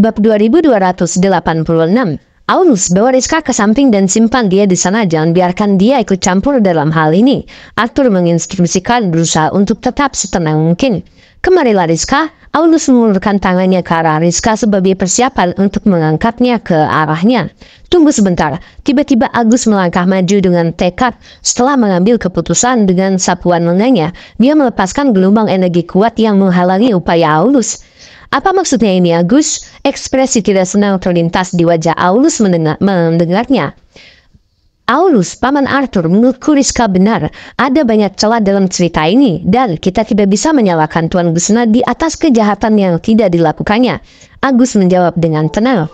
Bab 2286 Aulus bawa Rizka ke samping dan simpan dia di sana jangan biarkan dia ikut campur dalam hal ini. Atur menginstruksikan berusaha untuk tetap setenang mungkin. Kemarilah Rizka, Aulus mengulurkan tangannya ke arah Rizka sebagai persiapan untuk mengangkatnya ke arahnya. Tunggu sebentar, tiba-tiba Agus melangkah maju dengan tekad. Setelah mengambil keputusan dengan sapuan lengannya, dia melepaskan gelombang energi kuat yang menghalangi upaya Aulus. Apa maksudnya ini Agus? Ekspresi tidak senang terlintas di wajah Aulus mendengarnya. Aulus, paman Arthur, menurutku Rizka benar. Ada banyak celah dalam cerita ini, dan kita tidak bisa menyalahkan Tuan Gusna di atas kejahatan yang tidak dilakukannya. Agus menjawab dengan tenang.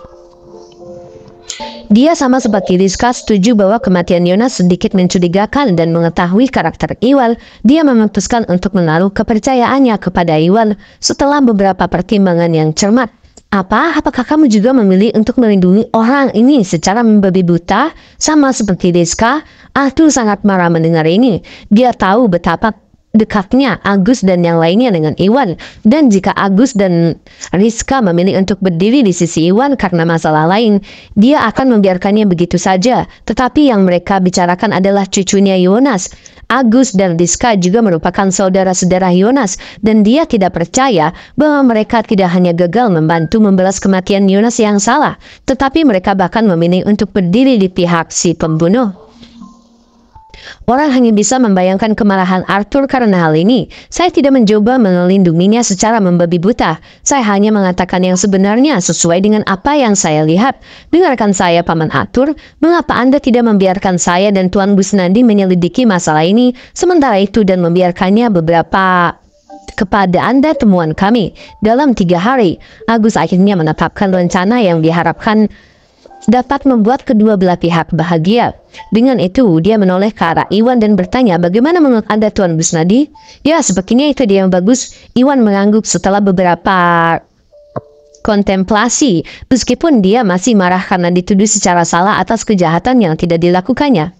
Dia sama seperti Rizka setuju bahwa kematian Yonas sedikit mencurigakan dan mengetahui karakter Iwal, dia memutuskan untuk menaruh kepercayaannya kepada Iwal setelah beberapa pertimbangan yang cermat. Apa? Apakah kamu juga memilih untuk melindungi orang ini secara membabi buta? Sama seperti Rizka, Arthur sangat marah mendengar ini. Dia tahu betapa dekatnya Agus dan yang lainnya dengan Iwan. Dan jika Agus dan Rizka memilih untuk berdiri di sisi Iwan karena masalah lain, dia akan membiarkannya begitu saja. Tetapi yang mereka bicarakan adalah cucunya Yonas. Agus dan Rizka juga merupakan saudara-saudara Yonas dan dia tidak percaya bahwa mereka tidak hanya gagal membantu membalas kematian Yonas yang salah, tetapi mereka bahkan memilih untuk berdiri di pihak si pembunuh. Orang hanya bisa membayangkan kemarahan Arthur karena hal ini. Saya tidak mencoba melindunginya secara membabi buta. Saya hanya mengatakan yang sebenarnya sesuai dengan apa yang saya lihat. Dengarkan saya, Paman Arthur, mengapa Anda tidak membiarkan saya dan Tuan Busnandi menyelidiki masalah ini, sementara itu dan membiarkannya beberapa kepada Anda temuan kami dalam tiga hari. Agus akhirnya menetapkan rencana yang diharapkan dapat membuat kedua belah pihak bahagia. Dengan itu, dia menoleh ke arah Iwan dan bertanya, bagaimana menurut Anda Tuan Busnadi? Ya, sepertinya itu dia yang bagus. Iwan mengangguk setelah beberapa kontemplasi, meskipun dia masih marah karena dituduh secara salah atas kejahatan yang tidak dilakukannya.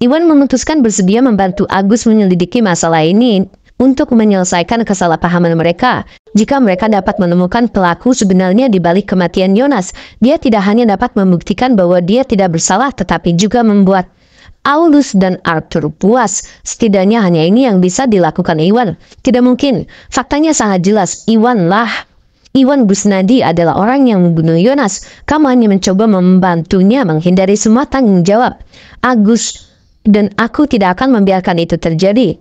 Iwan memutuskan bersedia membantu Agus menyelidiki masalah ini untuk menyelesaikan kesalahpahaman mereka. Jika mereka dapat menemukan pelaku sebenarnya di balik kematian Jonas, dia tidak hanya dapat membuktikan bahwa dia tidak bersalah tetapi juga membuat Aulus dan Arthur puas. Setidaknya hanya ini yang bisa dilakukan Iwan. Tidak mungkin. Faktanya sangat jelas. Iwan lah. Iwan Busnadi adalah orang yang membunuh Yonas. Kamu hanya mencoba membantunya menghindari semua tanggung jawab. Agus dan aku tidak akan membiarkan itu terjadi.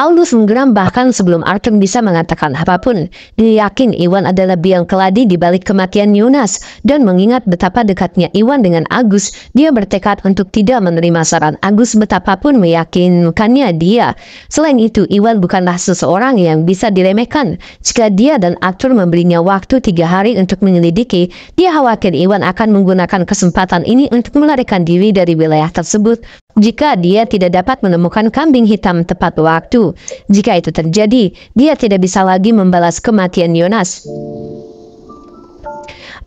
Aldous menggeram bahkan sebelum Artem bisa mengatakan apapun. Dia yakin Iwan adalah biang keladi di balik kematian Yunas dan mengingat betapa dekatnya Iwan dengan Agus, dia bertekad untuk tidak menerima saran Agus betapapun meyakinkannya dia. Selain itu, Iwan bukanlah seseorang yang bisa diremehkan. Jika dia dan Arthur memberinya waktu tiga hari untuk menyelidiki, dia khawatir Iwan akan menggunakan kesempatan ini untuk melarikan diri dari wilayah tersebut jika dia tidak dapat menemukan kambing hitam tepat waktu. Jika itu terjadi, dia tidak bisa lagi membalas kematian Yonas.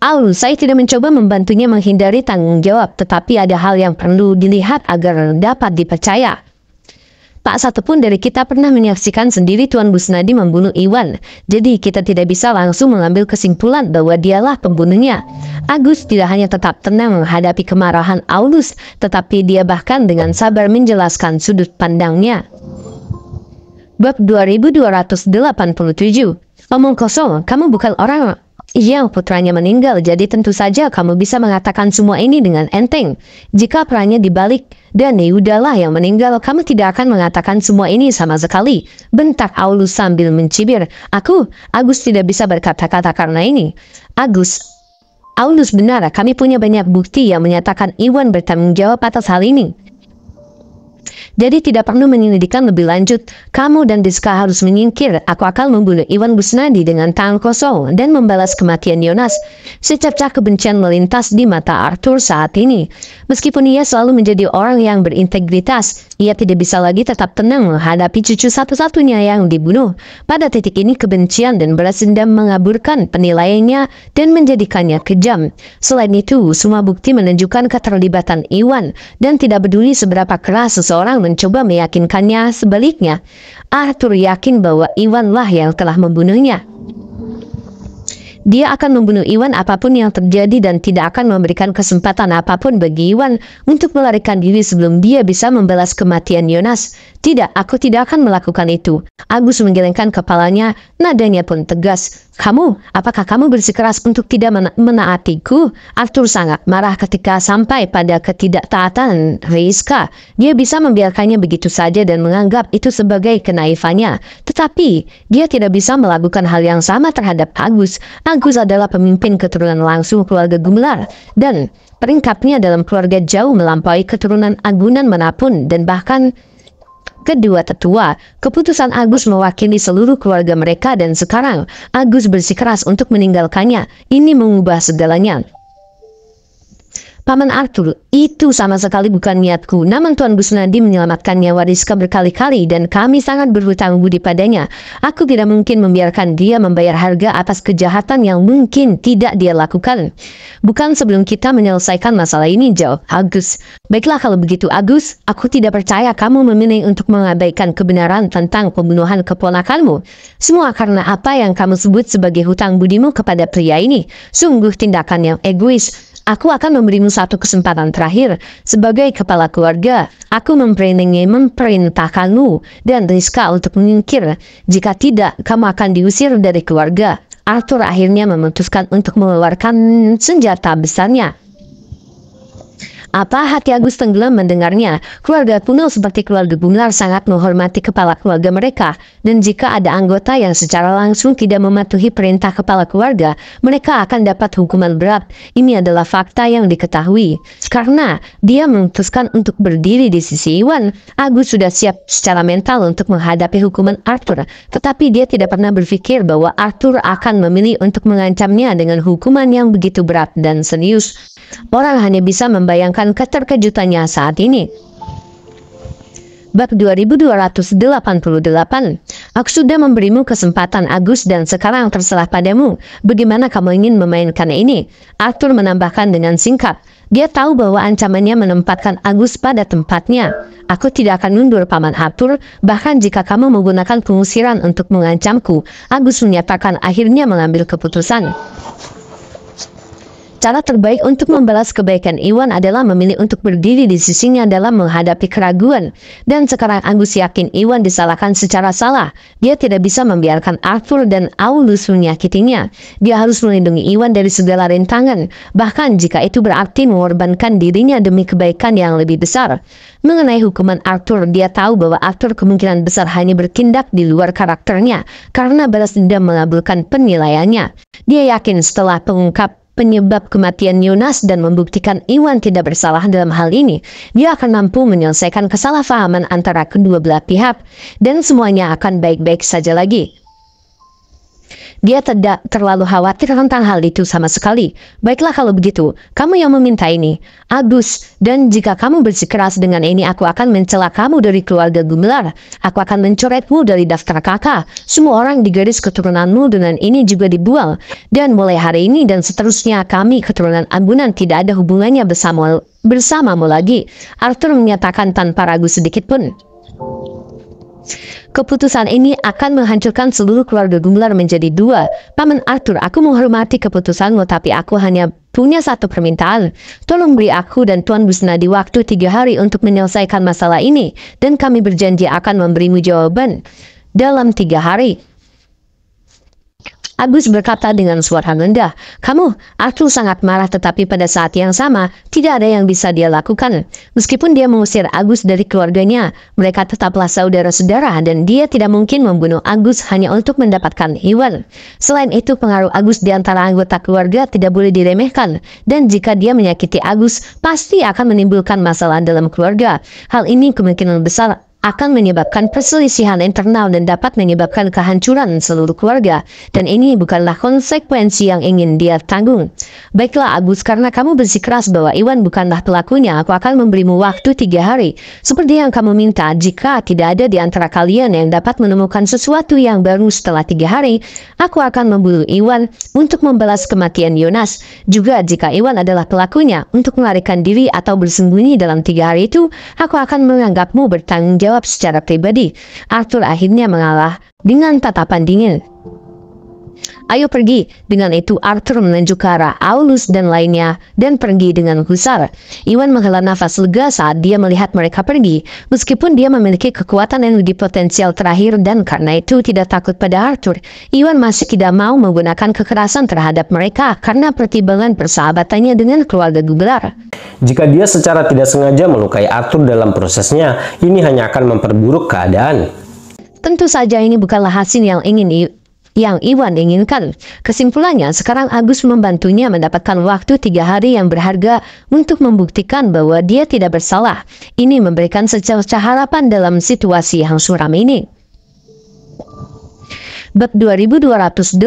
Alun, saya tidak mencoba membantunya menghindari tanggung jawab, tetapi ada hal yang perlu dilihat agar dapat dipercaya. Pak Satupun dari kita pernah menyaksikan sendiri Tuan Busnadi membunuh Iwan, jadi kita tidak bisa langsung mengambil kesimpulan bahwa dialah pembunuhnya. Agus tidak hanya tetap tenang menghadapi kemarahan Aulus, tetapi dia bahkan dengan sabar menjelaskan sudut pandangnya. Bab 2287 Omong kosong, kamu bukan orang Iya, putranya meninggal, jadi tentu saja kamu bisa mengatakan semua ini dengan enteng. Jika perannya dibalik, dan yaudahlah yang meninggal, kamu tidak akan mengatakan semua ini sama sekali. Bentak Aulus sambil mencibir, Aku, Agus tidak bisa berkata-kata karena ini. Agus, Aulus benar, kami punya banyak bukti yang menyatakan Iwan bertanggung jawab atas hal ini. Jadi tidak perlu menyelidikan lebih lanjut. Kamu dan Diska harus menyingkir. Aku akan membunuh Iwan Busnadi dengan tangan kosong dan membalas kematian Yonas. Secapcah kebencian melintas di mata Arthur saat ini. Meskipun ia selalu menjadi orang yang berintegritas, ia tidak bisa lagi tetap tenang menghadapi cucu satu-satunya yang dibunuh. Pada titik ini kebencian dan beras dendam mengaburkan penilaiannya dan menjadikannya kejam. Selain itu, semua bukti menunjukkan keterlibatan Iwan dan tidak peduli seberapa keras seseorang mencoba meyakinkannya sebaliknya. Arthur yakin bahwa Iwanlah yang telah membunuhnya. Dia akan membunuh Iwan apapun yang terjadi dan tidak akan memberikan kesempatan apapun bagi Iwan untuk melarikan diri sebelum dia bisa membalas kematian Yonas. Tidak, aku tidak akan melakukan itu. Agus menggelengkan kepalanya, nadanya pun tegas. Kamu, apakah kamu bersikeras untuk tidak mena menaatiku? Arthur sangat marah ketika sampai pada ketidaktaatan Rizka. Dia bisa membiarkannya begitu saja dan menganggap itu sebagai kenaifannya. Tetapi, dia tidak bisa melakukan hal yang sama terhadap Agus. Agus adalah pemimpin keturunan langsung keluarga Gumelar. Dan peringkatnya dalam keluarga jauh melampaui keturunan Agunan manapun dan bahkan kedua tetua. Keputusan Agus mewakili seluruh keluarga mereka dan sekarang Agus bersikeras untuk meninggalkannya. Ini mengubah segalanya. Paman Arthur, itu sama sekali bukan niatku. Namun Tuan Busnadi menyelamatkan nyawa Rizka berkali-kali dan kami sangat berhutang budi padanya. Aku tidak mungkin membiarkan dia membayar harga atas kejahatan yang mungkin tidak dia lakukan. Bukan sebelum kita menyelesaikan masalah ini, Jauh, Agus. Baiklah kalau begitu, Agus. Aku tidak percaya kamu memilih untuk mengabaikan kebenaran tentang pembunuhan keponakanmu. Semua karena apa yang kamu sebut sebagai hutang budimu kepada pria ini. Sungguh tindakan yang egois. Aku akan memberimu satu kesempatan terakhir. Sebagai kepala keluarga, aku memperintahkanmu memperintahkanmu dan Rizka untuk menyingkir. Jika tidak, kamu akan diusir dari keluarga. Arthur akhirnya memutuskan untuk mengeluarkan senjata besarnya. Apa hati Agus tenggelam mendengarnya? Keluarga kuno seperti keluarga Bunglar sangat menghormati kepala keluarga mereka dan jika ada anggota yang secara langsung tidak mematuhi perintah kepala keluarga, mereka akan dapat hukuman berat. Ini adalah fakta yang diketahui. Karena dia memutuskan untuk berdiri di sisi Iwan, Agus sudah siap secara mental untuk menghadapi hukuman Arthur, tetapi dia tidak pernah berpikir bahwa Arthur akan memilih untuk mengancamnya dengan hukuman yang begitu berat dan serius. Orang hanya bisa membayangkan keterkejutannya saat ini. Bab 2288 Aku sudah memberimu kesempatan Agus dan sekarang terserah padamu Bagaimana kamu ingin memainkan ini? Arthur menambahkan dengan singkat Dia tahu bahwa ancamannya menempatkan Agus pada tempatnya Aku tidak akan mundur Paman Arthur Bahkan jika kamu menggunakan pengusiran untuk mengancamku Agus menyatakan akhirnya mengambil keputusan Cara terbaik untuk membalas kebaikan Iwan adalah memilih untuk berdiri di sisinya dalam menghadapi keraguan. Dan sekarang Agus yakin Iwan disalahkan secara salah. Dia tidak bisa membiarkan Arthur dan Aulus menyakitinya. Dia harus melindungi Iwan dari segala rintangan, bahkan jika itu berarti mengorbankan dirinya demi kebaikan yang lebih besar. Mengenai hukuman Arthur, dia tahu bahwa Arthur kemungkinan besar hanya bertindak di luar karakternya karena balas dendam mengabulkan penilaiannya. Dia yakin setelah pengungkap penyebab kematian Yunas dan membuktikan Iwan tidak bersalah dalam hal ini, dia akan mampu menyelesaikan kesalahpahaman antara kedua belah pihak dan semuanya akan baik-baik saja lagi. Dia tidak terlalu khawatir tentang hal itu sama sekali. Baiklah kalau begitu, kamu yang meminta ini. Agus, dan jika kamu bersikeras dengan ini, aku akan mencela kamu dari keluarga Gumelar. Aku akan mencoretmu dari daftar kakak. Semua orang di garis keturunanmu dengan ini juga dibual. Dan mulai hari ini dan seterusnya kami keturunan Ambunan tidak ada hubungannya bersama bersamamu lagi. Arthur menyatakan tanpa ragu sedikit pun. Keputusan ini akan menghancurkan seluruh keluarga Gumlar menjadi dua. Paman Arthur, aku menghormati keputusanmu tapi aku hanya punya satu permintaan. Tolong beri aku dan Tuan di waktu tiga hari untuk menyelesaikan masalah ini dan kami berjanji akan memberimu jawaban dalam tiga hari. Agus berkata dengan suara rendah, Kamu, aku sangat marah tetapi pada saat yang sama, tidak ada yang bisa dia lakukan. Meskipun dia mengusir Agus dari keluarganya, mereka tetaplah saudara-saudara dan dia tidak mungkin membunuh Agus hanya untuk mendapatkan hewan. Selain itu, pengaruh Agus di antara anggota keluarga tidak boleh diremehkan, dan jika dia menyakiti Agus, pasti akan menimbulkan masalah dalam keluarga. Hal ini kemungkinan besar akan menyebabkan perselisihan internal dan dapat menyebabkan kehancuran seluruh keluarga dan ini bukanlah konsekuensi yang ingin dia tanggung. Baiklah Agus, karena kamu bersikeras bahwa Iwan bukanlah pelakunya, aku akan memberimu waktu tiga hari, seperti yang kamu minta jika tidak ada di antara kalian yang dapat menemukan sesuatu yang baru setelah tiga hari, aku akan memburu Iwan untuk membalas kematian Yonas. Juga jika Iwan adalah pelakunya untuk melarikan diri atau bersembunyi dalam tiga hari itu, aku akan menganggapmu bertanggung jawab menjawab secara pribadi. Arthur akhirnya mengalah dengan tatapan dingin. Ayo pergi. Dengan itu Arthur menunjuk ke arah Aulus dan lainnya dan pergi dengan gusar. Iwan menghela nafas lega saat dia melihat mereka pergi. Meskipun dia memiliki kekuatan energi potensial terakhir dan karena itu tidak takut pada Arthur, Iwan masih tidak mau menggunakan kekerasan terhadap mereka karena pertimbangan persahabatannya dengan keluarga Gugelar. Jika dia secara tidak sengaja melukai Arthur dalam prosesnya, ini hanya akan memperburuk keadaan. Tentu saja ini bukanlah hasil yang ingin yang Iwan inginkan. Kesimpulannya, sekarang Agus membantunya mendapatkan waktu tiga hari yang berharga untuk membuktikan bahwa dia tidak bersalah. Ini memberikan secerca harapan dalam situasi yang suram ini bab 2289.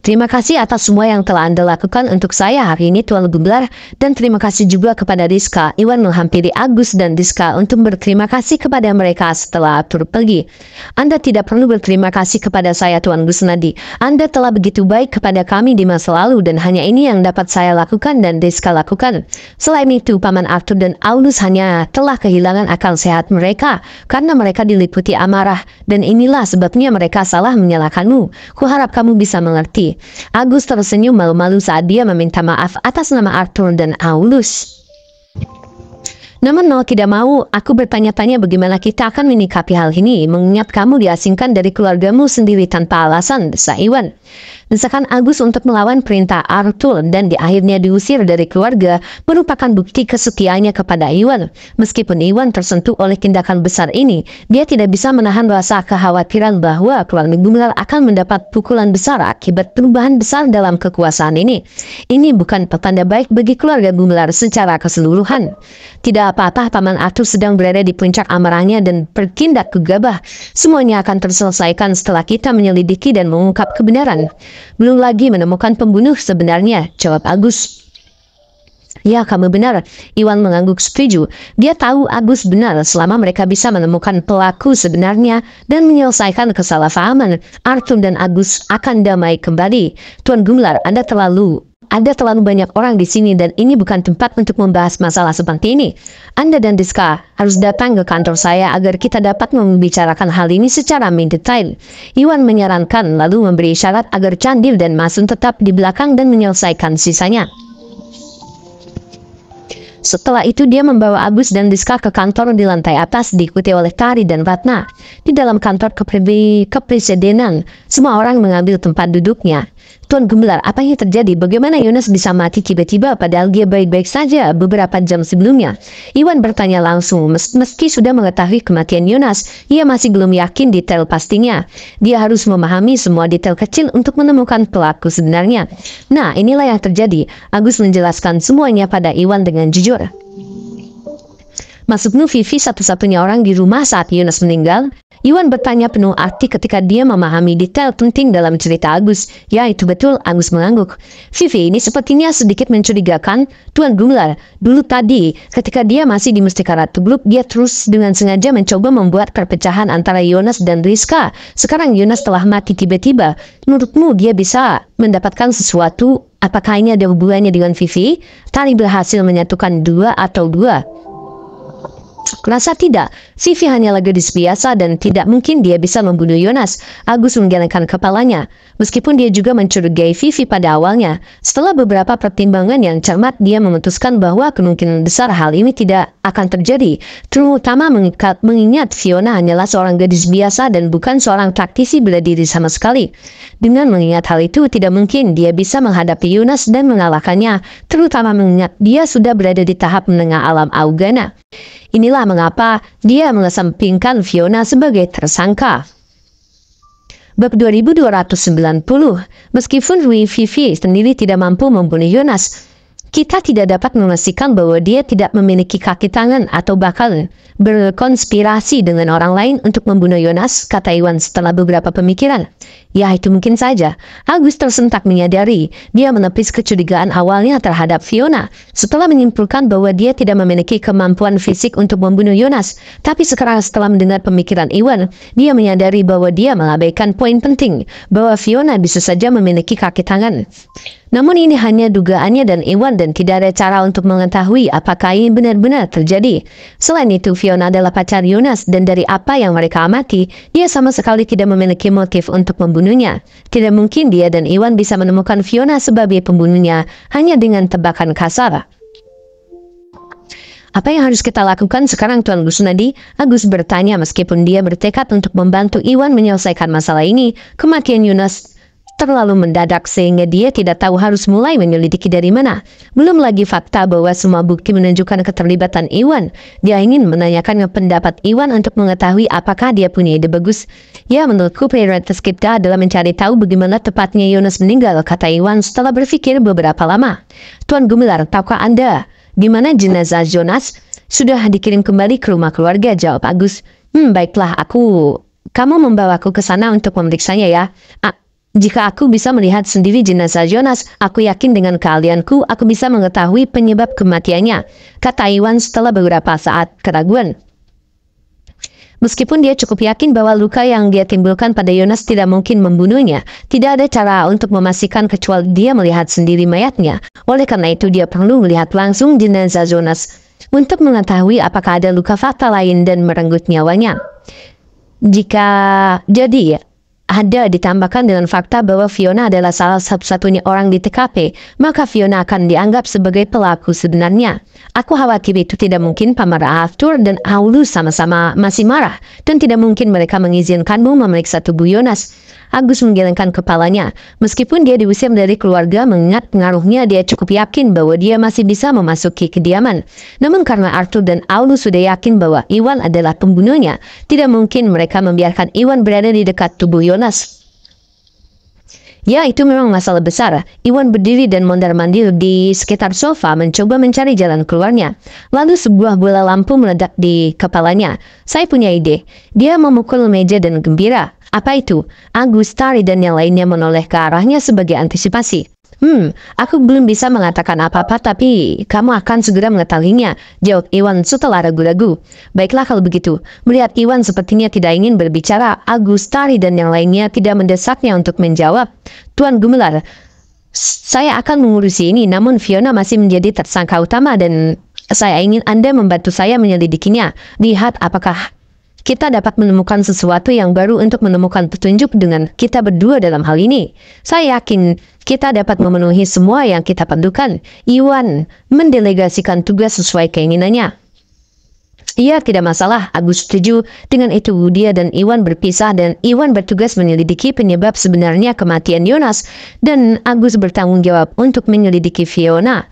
Terima kasih atas semua yang telah Anda lakukan untuk saya hari ini Tuan Gublar dan terima kasih juga kepada Rizka Iwan menghampiri Agus dan Rizka untuk berterima kasih kepada mereka setelah tur pergi. Anda tidak perlu berterima kasih kepada saya Tuan Gusnadi. Anda telah begitu baik kepada kami di masa lalu dan hanya ini yang dapat saya lakukan dan Rizka lakukan. Selain itu, Paman Arthur dan Aulus hanya telah kehilangan akal sehat mereka karena mereka diliputi amarah dan inilah sebabnya mereka selalu salah menyalahkanmu. Kuharap kamu bisa mengerti. Agus tersenyum malu-malu saat dia meminta maaf atas nama Arthur dan Aulus. Namun mau tidak mau, aku bertanya-tanya bagaimana kita akan menikapi hal ini mengingat kamu diasingkan dari keluargamu sendiri tanpa alasan, Iwan. Desakan Agus untuk melawan perintah Arthur dan di akhirnya diusir dari keluarga merupakan bukti kesetiaannya kepada Iwan. Meskipun Iwan tersentuh oleh tindakan besar ini, dia tidak bisa menahan rasa kekhawatiran bahwa keluarga Gumelar akan mendapat pukulan besar akibat perubahan besar dalam kekuasaan ini. Ini bukan petanda baik bagi keluarga Gumelar secara keseluruhan. Tidak patah Paman atuh sedang berada di puncak amarahnya dan berkindak kegabah? Semuanya akan terselesaikan setelah kita menyelidiki dan mengungkap kebenaran. Belum lagi menemukan pembunuh sebenarnya, jawab Agus. Ya, kamu benar. Iwan mengangguk setuju. Dia tahu Agus benar selama mereka bisa menemukan pelaku sebenarnya dan menyelesaikan kesalahpahaman. Artum dan Agus akan damai kembali. Tuan Gumlar, Anda terlalu ada terlalu banyak orang di sini dan ini bukan tempat untuk membahas masalah seperti ini. Anda dan Diska harus datang ke kantor saya agar kita dapat membicarakan hal ini secara mendetail. Iwan menyarankan lalu memberi syarat agar Candil dan Masun tetap di belakang dan menyelesaikan sisanya. Setelah itu dia membawa Agus dan Diska ke kantor di lantai atas diikuti oleh Tari dan Ratna. Di dalam kantor kepresidenan, semua orang mengambil tempat duduknya. Tuan Gemelar, apa yang terjadi? Bagaimana Yunus bisa mati tiba-tiba padahal dia baik-baik saja beberapa jam sebelumnya? Iwan bertanya langsung, mes meski sudah mengetahui kematian Yunus, ia masih belum yakin detail pastinya. Dia harus memahami semua detail kecil untuk menemukan pelaku sebenarnya. Nah, inilah yang terjadi. Agus menjelaskan semuanya pada Iwan dengan jujur. Masuk Vivi satu-satunya orang di rumah saat Yunus meninggal, Iwan bertanya penuh arti ketika dia memahami detail penting dalam cerita Agus, yaitu betul Agus mengangguk. Vivi ini sepertinya sedikit mencurigakan Tuan Gumlar. Dulu tadi, ketika dia masih di Mustika Ratu Group, dia terus dengan sengaja mencoba membuat perpecahan antara Yonas dan Rizka. Sekarang Yonas telah mati tiba-tiba. Menurutmu dia bisa mendapatkan sesuatu? Apakah ini ada hubungannya dengan Vivi? Tari berhasil menyatukan dua atau dua Rasa tidak, Sivi hanyalah gadis biasa dan tidak mungkin dia bisa membunuh Yonas. Agus menggelengkan kepalanya. Meskipun dia juga mencurigai Vivi pada awalnya, setelah beberapa pertimbangan yang cermat dia memutuskan bahwa kemungkinan besar hal ini tidak akan terjadi, terutama mengikat, mengingat Fiona hanyalah seorang gadis biasa dan bukan seorang praktisi bela diri sama sekali. Dengan mengingat hal itu, tidak mungkin dia bisa menghadapi Yonas dan mengalahkannya, terutama mengingat dia sudah berada di tahap menengah alam Augana. Inilah mengapa dia mengesampingkan Fiona sebagai tersangka. Bab 2290, meskipun Rui Vivi sendiri tidak mampu membunuh Jonas, kita tidak dapat memastikan bahwa dia tidak memiliki kaki tangan atau bakal berkonspirasi dengan orang lain untuk membunuh Jonas, kata Iwan setelah beberapa pemikiran. Ya itu mungkin saja. Agus tersentak menyadari dia menepis kecurigaan awalnya terhadap Fiona setelah menyimpulkan bahwa dia tidak memiliki kemampuan fisik untuk membunuh Jonas. Tapi sekarang setelah mendengar pemikiran Iwan, dia menyadari bahwa dia melabaikan poin penting bahwa Fiona bisa saja memiliki kaki tangan. Namun ini hanya dugaannya dan Iwan dan tidak ada cara untuk mengetahui apakah ini benar-benar terjadi. Selain itu, Fiona adalah pacar Jonas dan dari apa yang mereka amati, dia sama sekali tidak memiliki motif untuk membunuh pembunuhnya. Tidak mungkin dia dan Iwan bisa menemukan Fiona sebagai pembunuhnya hanya dengan tebakan kasar. Apa yang harus kita lakukan sekarang Tuan Gusunadi? Agus bertanya meskipun dia bertekad untuk membantu Iwan menyelesaikan masalah ini. Kematian Yunus terlalu mendadak sehingga dia tidak tahu harus mulai menyelidiki dari mana. Belum lagi fakta bahwa semua bukti menunjukkan keterlibatan Iwan. Dia ingin menanyakan pendapat Iwan untuk mengetahui apakah dia punya ide bagus. Ya, menurutku prioritas kita adalah mencari tahu bagaimana tepatnya Yunus meninggal, kata Iwan setelah berpikir beberapa lama. Tuan Gumilar, tahukah Anda di mana jenazah Jonas sudah dikirim kembali ke rumah keluarga? Jawab Agus. Hmm, baiklah, aku... Kamu membawaku ke sana untuk memeriksanya ya. Ah, jika aku bisa melihat sendiri jenazah Jonas, aku yakin dengan keahlianku aku bisa mengetahui penyebab kematiannya, kata Iwan setelah beberapa saat keraguan. Meskipun dia cukup yakin bahwa luka yang dia timbulkan pada Jonas tidak mungkin membunuhnya, tidak ada cara untuk memastikan kecuali dia melihat sendiri mayatnya. Oleh karena itu, dia perlu melihat langsung jenazah Jonas untuk mengetahui apakah ada luka fatal lain dan merenggut nyawanya. Jika jadi, ada ditambahkan dengan fakta bahwa Fiona adalah salah satu-satunya orang di TKP, maka Fiona akan dianggap sebagai pelaku sebenarnya. Aku khawatir itu tidak mungkin Pamara Arthur dan Aulu sama-sama masih marah, dan tidak mungkin mereka mengizinkanmu memeriksa tubuh Yonas. Agus menggelengkan kepalanya. Meskipun dia diusir dari keluarga mengingat pengaruhnya dia cukup yakin bahwa dia masih bisa memasuki kediaman. Namun karena Arthur dan Aulu sudah yakin bahwa Iwan adalah pembunuhnya, tidak mungkin mereka membiarkan Iwan berada di dekat tubuh Yonas. Ya, itu memang masalah besar. Iwan berdiri dan mondar-mandir di sekitar sofa mencoba mencari jalan keluarnya. Lalu sebuah bola lampu meledak di kepalanya. Saya punya ide. Dia memukul meja dan gembira. Apa itu? Agus Tari dan yang lainnya menoleh ke arahnya sebagai antisipasi. Hmm, aku belum bisa mengatakan apa-apa tapi kamu akan segera mengetahuinya, jawab Iwan setelah ragu-ragu. Baiklah kalau begitu, melihat Iwan sepertinya tidak ingin berbicara, Agus Tari dan yang lainnya tidak mendesaknya untuk menjawab. Tuan Gumelar, saya akan mengurusi ini namun Fiona masih menjadi tersangka utama dan saya ingin Anda membantu saya menyelidikinya. Lihat apakah kita dapat menemukan sesuatu yang baru untuk menemukan petunjuk dengan kita berdua dalam hal ini. Saya yakin kita dapat memenuhi semua yang kita pandukan. Iwan mendelegasikan tugas sesuai keinginannya. Iya, tidak masalah. Agus setuju. Dengan itu, dia dan Iwan berpisah dan Iwan bertugas menyelidiki penyebab sebenarnya kematian Jonas dan Agus bertanggung jawab untuk menyelidiki Fiona.